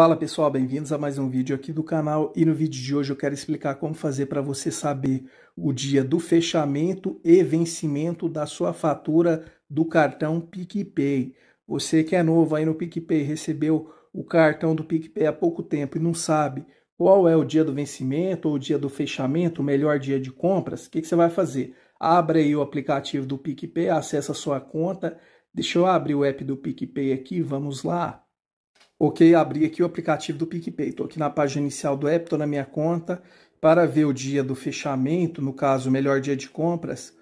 Fala pessoal, bem-vindos a mais um vídeo aqui do canal e no vídeo de hoje eu quero explicar como fazer para você saber o dia do fechamento e vencimento da sua fatura do cartão PicPay. Você que é novo aí no PicPay, recebeu o cartão do PicPay há pouco tempo e não sabe qual é o dia do vencimento ou o dia do fechamento, o melhor dia de compras, o que, que você vai fazer? Abre aí o aplicativo do PicPay, acessa a sua conta. Deixa eu abrir o app do PicPay aqui, vamos lá. Ok, abri aqui o aplicativo do PicPay. Estou aqui na página inicial do app, estou na minha conta, para ver o dia do fechamento, no caso, o melhor dia de compras,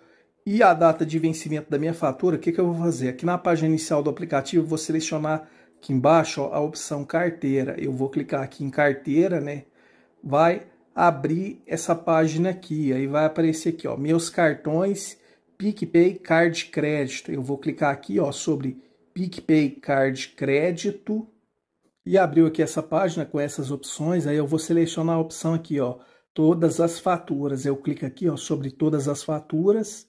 e a data de vencimento da minha fatura, o que, que eu vou fazer? Aqui na página inicial do aplicativo, vou selecionar aqui embaixo ó, a opção carteira. Eu vou clicar aqui em carteira, né? Vai abrir essa página aqui, aí vai aparecer aqui, ó, meus cartões PicPay Card Crédito. Eu vou clicar aqui, ó, sobre PicPay Card Crédito e abriu aqui essa página com essas opções, aí eu vou selecionar a opção aqui, ó, todas as faturas. Eu clico aqui, ó, sobre todas as faturas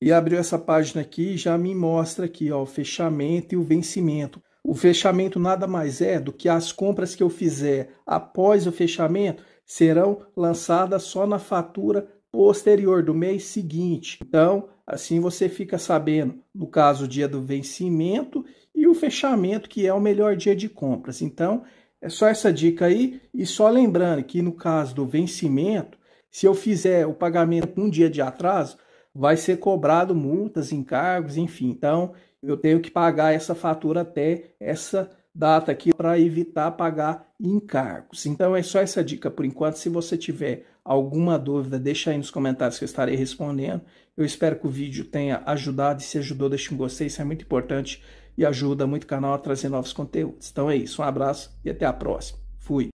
e abriu essa página aqui, já me mostra aqui, ó, o fechamento e o vencimento. O fechamento nada mais é do que as compras que eu fizer após o fechamento serão lançadas só na fatura posterior do mês seguinte. Então, assim você fica sabendo, no caso, o dia do vencimento o fechamento, que é o melhor dia de compras. Então, é só essa dica aí. E só lembrando que no caso do vencimento, se eu fizer o pagamento um dia de atraso, vai ser cobrado multas, encargos, enfim. Então, eu tenho que pagar essa fatura até essa data aqui para evitar pagar encargos. Então é só essa dica por enquanto. Se você tiver alguma dúvida, deixa aí nos comentários que eu estarei respondendo. Eu espero que o vídeo tenha ajudado e se ajudou, deixe um gostei, isso é muito importante e ajuda muito o canal a trazer novos conteúdos. Então é isso, um abraço e até a próxima. Fui!